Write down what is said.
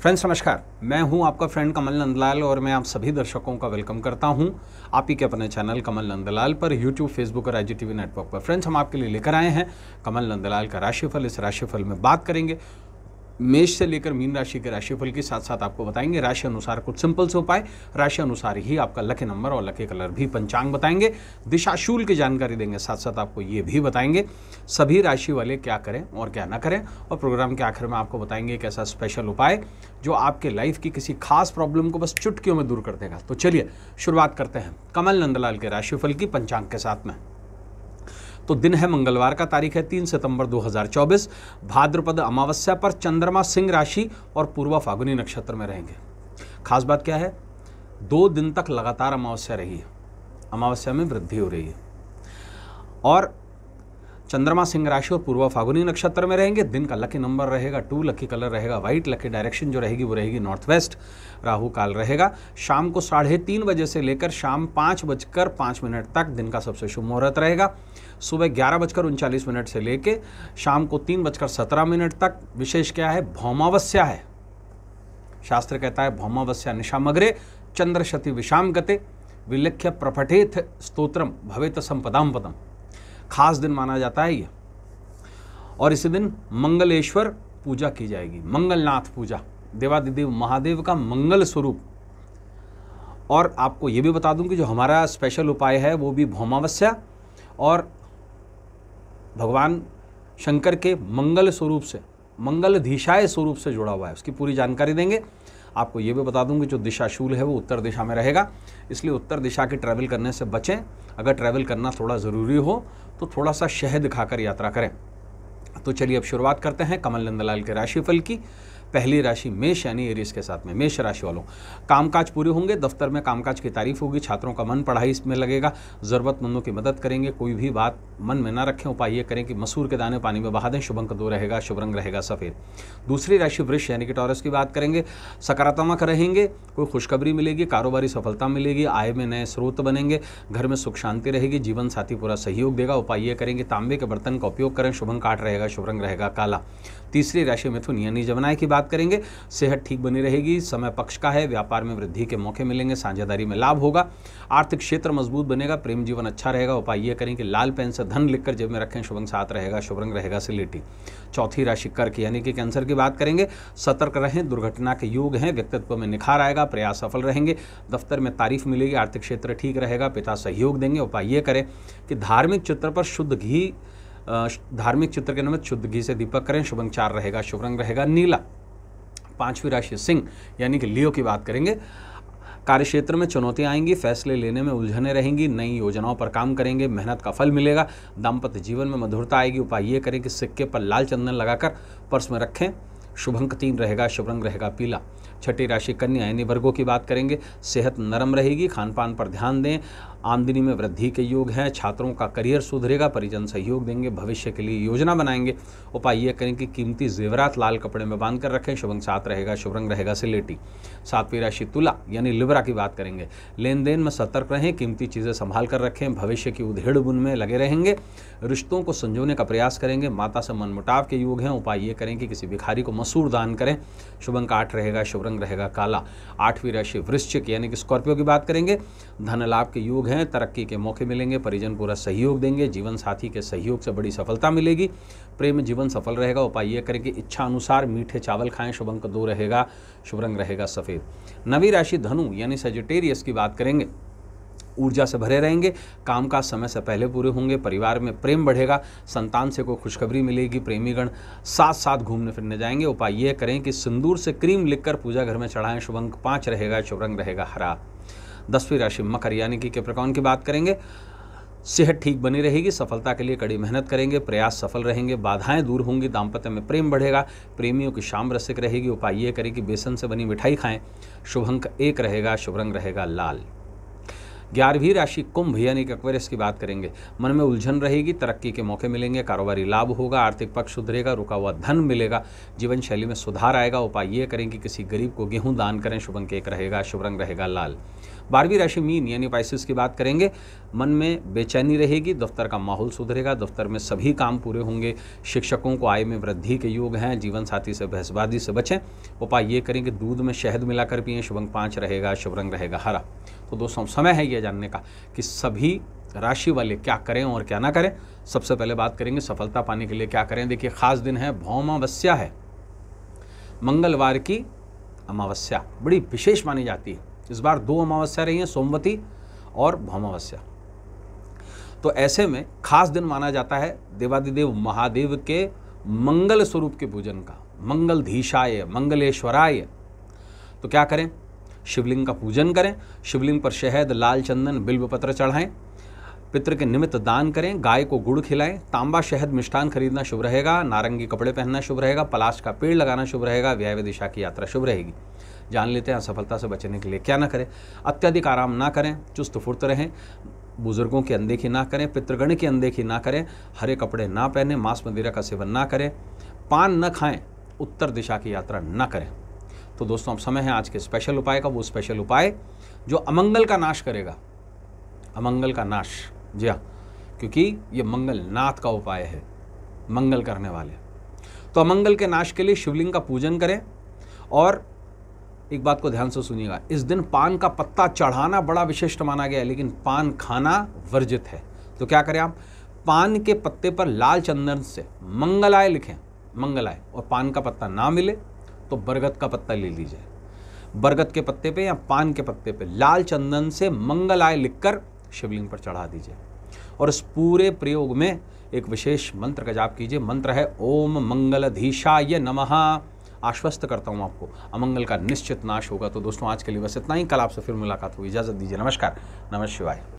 friends नमस्कार मैं हूं आपका फ्रेंड कमल नंदलाल और मैं आप सभी दर्शकों का वेलकम करता हूं आप ही के अपने चैनल कमल नंदलाल पर यूट्यूब फेसबुक और आई नेटवर्क पर फ्रेंड्स हम आपके लिए लेकर आए हैं कमल नंदलाल का राशिफल इस राशिफल में बात करेंगे मेष से लेकर मीन राशि के राशिफल के साथ साथ आपको बताएंगे राशि अनुसार कुछ सिंपल से उपाय राशि अनुसार ही आपका लकी नंबर और लकी कलर भी पंचांग बताएंगे दिशाशूल की जानकारी देंगे साथ साथ आपको ये भी बताएंगे सभी राशि वाले क्या करें और क्या ना करें और प्रोग्राम के आखिर में आपको बताएंगे एक ऐसा स्पेशल उपाय जो आपके लाइफ की किसी खास प्रॉब्लम को बस चुटकियों में दूर कर देगा तो चलिए शुरुआत करते हैं कमल नंदलाल के राशिफल की पंचांग के साथ में तो दिन है मंगलवार का तारीख है तीन सितंबर 2024 भाद्रपद अमावस्या पर चंद्रमा सिंह राशि और पूर्वा फागुनी नक्षत्र में रहेंगे खास बात क्या है दो दिन तक लगातार अमावस्या रही है अमावस्या में वृद्धि हो रही है और चंद्रमा सिंह राशि और पूर्वा फागुनी नक्षत्र में रहेंगे दिन का लकी नंबर रहेगा टू लकी कलर रहेगा व्हाइट लकी डायरेक्शन जो रहेगी वो रहेगी नॉर्थ वेस्ट राहु काल रहेगा शाम को साढ़े तीन बजे से लेकर शाम पाँच बजकर पाँच मिनट तक दिन का सबसे शुभ मुहूर्त रहेगा सुबह ग्यारह बजकर उनचालीस मिनट से लेकर शाम को तीन बजकर सत्रह मिनट तक विशेष क्या है भौमावस्या है शास्त्र कहता है भौमावस्या निशामग्रे चंद्रशति विषाम गते विलख्य प्रपठेथ स्त्रोत्र भवेत संपदाम पदम खास दिन माना जाता है ये और इसी दिन मंगलेश्वर पूजा की जाएगी मंगलनाथ पूजा देवादिदेव महादेव का मंगल स्वरूप और आपको ये भी बता दूं कि जो हमारा स्पेशल उपाय है वो भी भौमावस्या और भगवान शंकर के मंगल स्वरूप से मंगल धीशाय स्वरूप से जुड़ा हुआ है उसकी पूरी जानकारी देंगे आपको ये भी बता दूं कि जो दिशाशूल है वो उत्तर दिशा में रहेगा इसलिए उत्तर दिशा के ट्रैवल करने से बचें अगर ट्रैवल करना थोड़ा ज़रूरी हो तो थोड़ा सा शहद खाकर यात्रा करें तो चलिए अब शुरुआत करते हैं कमल नंदलाल के राशिफल की पहली राशि मेष यानी एरिस के साथ में मेष राशि वालों कामकाज पूरे होंगे दफ्तर में कामकाज की तारीफ होगी छात्रों का मन पढ़ाई इसमें लगेगा ज़रूरतमंदों की मदद करेंगे कोई भी बात मन में ना रखें उपाय ये करें कि मसूर के दाने पानी में बहा दें शुभ अंक दो रहेगा शुभ रंग रहेगा सफ़ेद दूसरी राशि वृक्ष यानी कि टॉरस की बात करेंगे सकारात्मक रहेंगे कोई खुशखबरी मिलेगी कारोबारी सफलता मिलेगी आय में नए स्रोत बनेंगे घर में सुख शांति रहेगी जीवन साथी पूरा सहयोग देगा उपाय ये करेंगे तांबे के बर्तन का उपयोग करें शुभ अंक आठ रहेगा शुभ रंग रहेगा काला तीसरी राशि मिथुन यानी जमनाए की बात बात करेंगे सेहत ठीक बनी रहेगी समय पक्ष का है व्यापार में वृद्धि के मौके मिलेंगे साझेदारी में लाभ होगा आर्थिक क्षेत्र मजबूत बनेगा प्रेम जीवन अच्छा रहेगा उपाय ये करें कि लाल पेन से धन लिखकर जेब में रखें शुभ साथ रहेगा शुभ रंग रहेगा सिलेटी चौथी राशि कर्क यानी कि कैंसर की बात करेंगे सतर्क रहें दुर्घटना के योग हैं व्यक्तित्व में निखार आएगा प्रयास सफल रहेंगे दफ्तर में तारीफ मिलेगी आर्थिक क्षेत्र ठीक रहेगा पिता सहयोग देंगे उपाय ये करें कि धार्मिक चित्र पर शुद्ध घी धार्मिक चित्र के नाम शुद्ध घी से दीपक करें शुभ चार रहेगा शुभ रंग रहेगा नीला पांचवी राशि सिंह यानी कि लियो की बात करेंगे कार्य क्षेत्र में चुनौतियाँ आएंगी फैसले लेने में उलझने रहेंगी नई योजनाओं पर काम करेंगे मेहनत का फल मिलेगा दाम्पत्य जीवन में मधुरता आएगी उपाय ये करें कि सिक्के पर लाल चंदन लगाकर पर्स में रखें शुभ अंक तीन रहेगा शुभ रंग रहेगा पीला छठी राशि कन्या यानी वर्गों की बात करेंगे सेहत नरम रहेगी खान पान पर ध्यान दें आमदनी में वृद्धि के योग हैं छात्रों का करियर सुधरेगा परिजन सहयोग देंगे भविष्य के लिए योजना बनाएंगे उपाय ये करें कि कीमती जेवरात लाल कपड़े में बांध कर रखें शुभंग साथ रहेगा शुभ रंग रहेगा सिलेटी सातवीं राशि तुला यानी लिबरा की बात करेंगे लेन देन में सतर्क रहें कीमती चीज़ें संभाल कर रखें भविष्य की उधेड़ बुन में लगे रहेंगे रिश्तों को संजोने का प्रयास करेंगे माता से मनमुटाव के योग हैं उपाय ये करें कि किसी भिखारी को मसूर दान करें शुभ अंक आठ रहेगा शुभ रंग रहेगा काला आठवीं राशि वृश्चिक यानी कि स्कॉर्पियो की बात करेंगे धन लाभ के योग हैं तरक्की के मौके मिलेंगे परिजन पूरा सहयोग देंगे जीवन साथी के सहयोग से बड़ी सफलता मिलेगी प्रेम जीवन सफल रहेगा उपाय ये करें कि इच्छा अनुसार मीठे चावल खाएं शुभ अंक दो रहेगा शुभ रंग रहेगा सफ़ेद नवी राशि धनु यानी सेजिटेरियस की बात करेंगे ऊर्जा से भरे रहेंगे काम का समय से पहले पूरे होंगे परिवार में प्रेम बढ़ेगा संतान से कोई खुशखबरी मिलेगी प्रेमीगण साथ साथ घूमने फिरने जाएंगे उपाय ये करें कि सिंदूर से क्रीम लिखकर पूजा घर में चढ़ाएं शुभ अंक पाँच रहेगा शुभ रंग रहेगा हरा दसवीं राशि मकर यानी कि कैप्रिकॉन की बात करेंगे सेहत ठीक बनी रहेगी सफलता के लिए कड़ी मेहनत करेंगे प्रयास सफल रहेंगे बाधाएं दूर होंगी दाम्पत्य में प्रेम बढ़ेगा प्रेमियों की शाम रसिक रहेगी उपाय ये करें कि बेसन से बनी मिठाई खाएं शुभ अंक एक रहेगा शुभ रंग रहेगा लाल ग्यारहवीं राशि कुंभ यानी कि अक्वेरियस की बात करेंगे मन में उलझन रहेगी तरक्की के मौके मिलेंगे कारोबारी लाभ होगा आर्थिक पक्ष सुधरेगा रुका हुआ धन मिलेगा जीवन शैली में सुधार आएगा उपाय ये करें कि किसी गरीब को गेहूं दान करें शुभ अंक एक रहेगा शुभ रंग रहेगा लाल बारहवीं राशि मीन यानी पाइसिस की बात करेंगे मन में बेचैनी रहेगी दफ्तर का माहौल सुधरेगा दफ्तर में सभी काम पूरे होंगे शिक्षकों को आय में वृद्धि के योग हैं जीवन साथी से बहसबाजी से बचें उपाय ये करें कि दूध में शहद मिलाकर पिए शुभ पाँच रहेगा शुभ रंग रहेगा हरा तो दोस्तों समय है यह जानने का कि सभी राशि वाले क्या करें और क्या ना करें सबसे पहले बात करेंगे सफलता पाने के लिए क्या करें देखिए खास दिन है भौमावस्या है मंगलवार की अमावस्या बड़ी विशेष मानी जाती है इस बार दो अमावस्या रही हैं सोमवती और भौमावस्या तो ऐसे में खास दिन माना जाता है देवादिदेव महादेव के मंगल स्वरूप के पूजन का मंगल धीशाय मंगलेश्वराय तो क्या करें शिवलिंग का पूजन करें शिवलिंग पर शहद लाल चंदन बिल्वपत्र चढ़ाएं पितृ के निमित्त दान करें गाय को गुड़ खिलाएं तांबा शहद मिष्ठान खरीदना शुभ रहेगा नारंगी कपड़े पहनना शुभ रहेगा पलाश का पेड़ लगाना शुभ रहेगा व्याय दिशा की यात्रा शुभ रहेगी जान लेते हैं असफलता से बचने के लिए क्या ना करें अत्यधिक आराम ना करें चुस्त फुर्त रहें बुजुर्गों की अनदेखी ना करें पितृगण की अनदेखी ना करें हरे कपड़े ना पहने मांस मदिरा का सेवन ना करें पान न खाएं उत्तर दिशा की यात्रा न करें तो दोस्तों अब समय है आज के स्पेशल उपाय का वो स्पेशल उपाय जो अमंगल का नाश करेगा अमंगल का नाश जी हाँ क्योंकि ये मंगल नाथ का उपाय है मंगल करने वाले तो अमंगल के नाश के लिए शिवलिंग का पूजन करें और एक बात को ध्यान से सुनिएगा इस दिन पान का पत्ता चढ़ाना बड़ा विशिष्ट माना गया है लेकिन पान खाना वर्जित है तो क्या करें आप पान के पत्ते पर लाल चंदन से मंगलाय लिखें मंगलाय और पान का पत्ता ना मिले तो बरगद का पत्ता ले लीजिए बरगद के पत्ते पे या पान के पत्ते पे लाल चंदन से मंगलाय लिखकर शिवलिंग पर चढ़ा दीजिए और इस पूरे प्रयोग में एक विशेष मंत्र का जाप कीजिए मंत्र है ओम मंगल ये नमः आश्वस्त करता हूँ आपको अमंगल का निश्चित नाश होगा तो दोस्तों आज के लिए बस इतना ही कल आपसे फिर मुलाकात होगी इजाज़त दीजिए नमस्कार नमः शिवाय